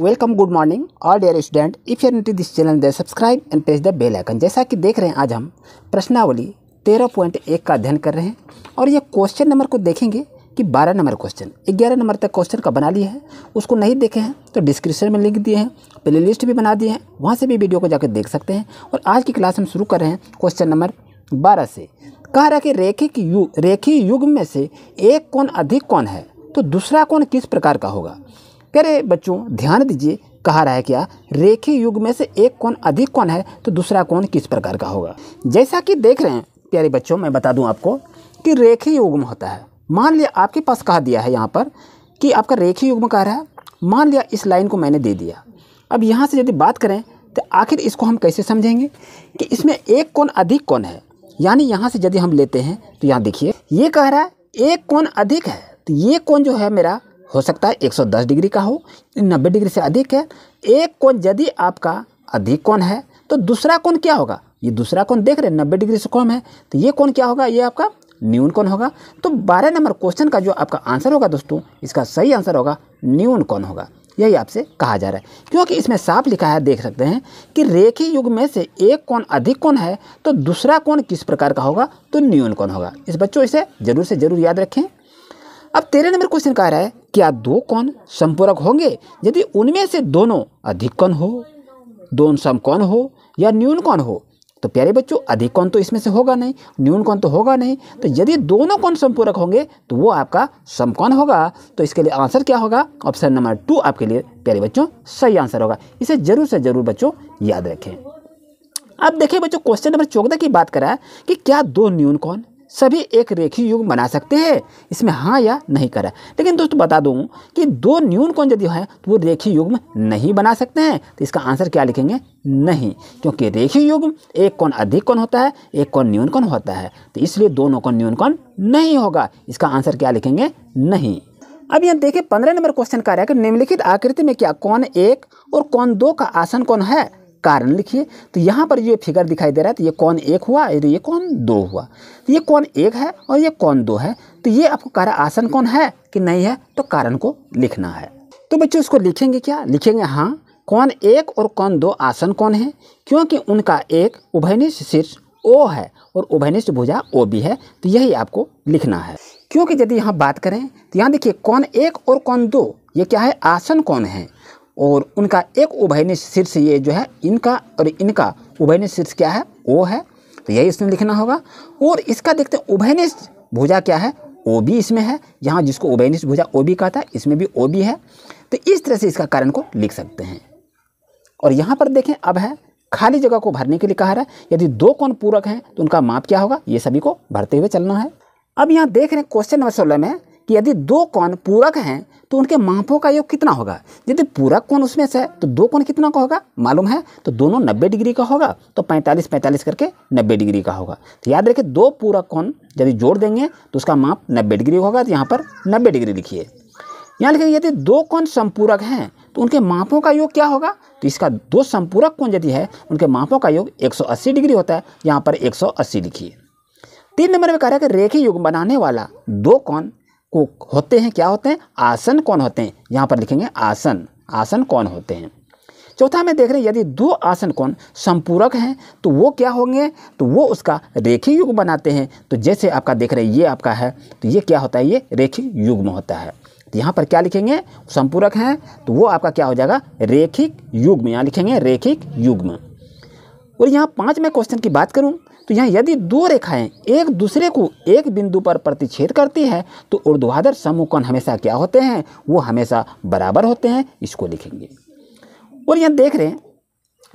welcome good morning all dear student if you need to this channel then subscribe and press the bell icon जैसा कि देख रहे हैं आज हम प्रश्नावली तेरह पॉइंट एक का अध्ययन कर रहे हैं और ये क्वेश्चन नंबर को देखेंगे कि बारह नंबर क्वेश्चन ग्यारह नंबर तक क्वेश्चन का बना लिया है उसको नहीं देखे हैं तो डिस्क्रिप्शन में लिंक दिए हैं प्ले लिस्ट भी बना दिए हैं वहाँ से भी वीडियो को जाकर देख सकते हैं और आज की क्लास हम शुरू कर रहे हैं क्वेश्चन नंबर बारह से कह रहा कि रेखिक युग रेखी युग में से एक कौन अधिक कौन है तो दूसरा कौन किस प्रकार का होगा प्यारे बच्चों ध्यान दीजिए कहा रहा है क्या रेखी युग में से एक कौन अधिक कौन है तो दूसरा कोण किस प्रकार का होगा जैसा कि देख रहे हैं प्यारे बच्चों मैं बता दूं आपको कि रेखी में होता है मान लिया आपके पास कहा दिया है यहाँ पर कि आपका रेखी युग्म कह रहा है मान लिया इस लाइन को मैंने दे दिया अब यहाँ से यदि बात करें तो आखिर इसको हम कैसे समझेंगे कि इसमें एक कौन अधिक कौन है यानी यहाँ से यदि हम लेते हैं तो यहाँ देखिए ये कह रहा है एक कौन अधिक है तो ये कौन जो है मेरा हो सकता है 110 डिग्री का हो 90 डिग्री से अधिक है एक कोण यदि आपका अधिक कोण है तो दूसरा कोण क्या होगा ये दूसरा कोण देख रहे हैं नब्बे डिग्री से कम है तो ये कोण क्या होगा ये आपका न्यून कोण होगा तो बारह नंबर क्वेश्चन का जो आपका आंसर होगा दोस्तों इसका सही आंसर होगा न्यून कौन होगा यही आपसे कहा जा रहा है क्योंकि इसमें साफ लिखा है देख सकते हैं कि रेखी युग में से एक कौन अधिक कौन है तो दूसरा कौन किस प्रकार का होगा तो न्यून कौन होगा इस बच्चों इसे जरूर से जरूर याद रखें अब तेरह नंबर क्वेश्चन कह रहा है क्या दो कौन संपूरक होंगे यदि उनमें से दोनों अधिक कौन हो दोन सम कौन हो या न्यून कौन हो तो प्यारे बच्चों अधिक कौन तो इसमें से होगा नहीं न्यून कौन तो होगा नहीं तो यदि दोनों कौन संपूरक होंगे तो वो आपका सम कौन होगा तो इसके लिए आंसर क्या होगा ऑप्शन नंबर टू आपके लिए प्यारे बच्चों सही आंसर होगा इसे जरूर से जरूर बच्चों याद रखें अब देखिए बच्चों क्वेश्चन नंबर चौदह की बात करा है कि क्या दो न्यून कौन सभी एक रेखी युग्म बना सकते हैं इसमें हाँ या नहीं करा लेकिन दोस्तों बता दूँ कि दो न्यून कौन यदि है तो वो रेखी युग्म नहीं बना सकते हैं तो इसका आंसर क्या लिखेंगे नहीं क्योंकि रेखी युग्म एक कौन अधिक कौन होता है एक कौन न्यून कौन होता है तो इसलिए दोनों कौन न्यून कौन नहीं होगा इसका आंसर क्या लिखेंगे नहीं अब यहाँ देखिए पंद्रह नंबर क्वेश्चन का रहा है कि निम्नलिखित आकृति में क्या कौन एक और कौन दो का आसन कौन है कारण लिखिए तो यहाँ पर ये फिगर दिखाई दे रहा है तो ये कौन एक हुआ और तो ये कौन दो हुआ तो ये कौन एक है और ये कौन दो है तो ये आपको कारण आसन कौन है कि नहीं है तो कारण को लिखना है तो बच्चे इसको लिखेंगे क्या लिखेंगे हाँ कौन एक और कौन दो आसन कौन है क्योंकि उनका एक उभयनिष्ठ शीर्ष ओ है और उभयनिष्ठ भुजा ओ भी है तो यही आपको लिखना है क्योंकि यदि यहाँ बात करें तो यहाँ देखिए कौन एक और कौन दो ये क्या है आसन कौन है और उनका एक उभयनि शीर्ष ये जो है इनका और इनका उभयनि शीर्ष क्या है ओ है तो यही इसमें लिखना होगा और इसका देखते हैं उभयनिश भुजा क्या है ओ भी इसमें है यहाँ जिसको उभयनिष्ठ भुजा ओ भी कहता है इसमें भी ओ भी है तो इस तरह से इसका कारण को लिख सकते हैं और यहाँ पर देखें अब है खाली जगह को भरने के लिए कहा रहा है यदि दो कौन पूरक हैं तो उनका माप क्या होगा ये सभी को भरते हुए चलना है अब यहाँ देख रहे हैं क्वेश्चन नंबर सोलह में कि यदि दो कोण पूरक हैं तो उनके मापों का योग कितना होगा यदि पूरक कोण उसमें से है तो दो कोण कितना का होगा मालूम है तो दोनों 90 डिग्री का होगा तो 45 45 करके 90 डिग्री का होगा तो याद रखिए दो पूरक कोण यदि जोड़ देंगे तो उसका माप 90 डिग्री होगा तो यहाँ पर 90 डिग्री लिखिए यहाँ लिखेंगे यदि दो कोण संपूरक हैं तो उनके मापों का योग क्या होगा तो इसका दो संपूरक कौन यदि है उनके मापों का योग एक डिग्री होता है यहाँ पर एक लिखिए तीन नंबर में कह रहा है कि रेखी युग बनाने वाला दो कोण को होते हैं क्या होते हैं आसन कौन होते हैं यहाँ पर लिखेंगे आसन आसन कौन होते हैं चौथा में देख रहे हैं यदि दो आसन कौन संपूरक हैं तो वो क्या होंगे तो वो उसका रेखी युग्म बनाते हैं तो जैसे आपका देख रहे हैं ये आपका है तो ये क्या होता है ये रेखी युग्म होता है तो यहाँ पर क्या लिखेंगे संपूरक हैं तो वो आपका क्या हो जाएगा रेखिक युग्म यहाँ लिखेंगे रेखिक युग्म और यहाँ पाँच में क्वेश्चन की बात करूँ तो यहाँ यदि दो रेखाएं एक दूसरे को एक बिंदु पर प्रतिच्छेद करती है तो ऊर्ध्वाधर समूहकोण हमेशा क्या होते हैं वो हमेशा बराबर होते हैं इसको लिखेंगे और यहाँ देख रहे हैं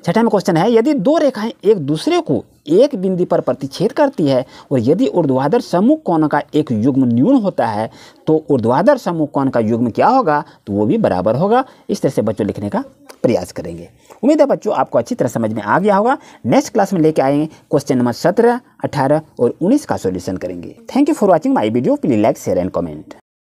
छठा में क्वेश्चन है यदि दो रेखाएं एक दूसरे को एक बिंदी पर प्रतिच्छेद करती है और यदि ऊर्ध्वाधर समूह कोण का एक युग्म न्यून होता है तो ऊर्ध्वाधर समूह कोण का युग्म क्या होगा तो वो भी बराबर होगा इस तरह से बच्चों लिखने का प्रयास करेंगे उम्मीद है बच्चों आपको अच्छी तरह समझ में आ गया होगा नेक्स्ट क्लास में लेके आएंगे क्वेश्चन नंबर सत्रह अठारह और उन्नीस का सोल्यूशन करेंगे thank you for watching my video please like share and comment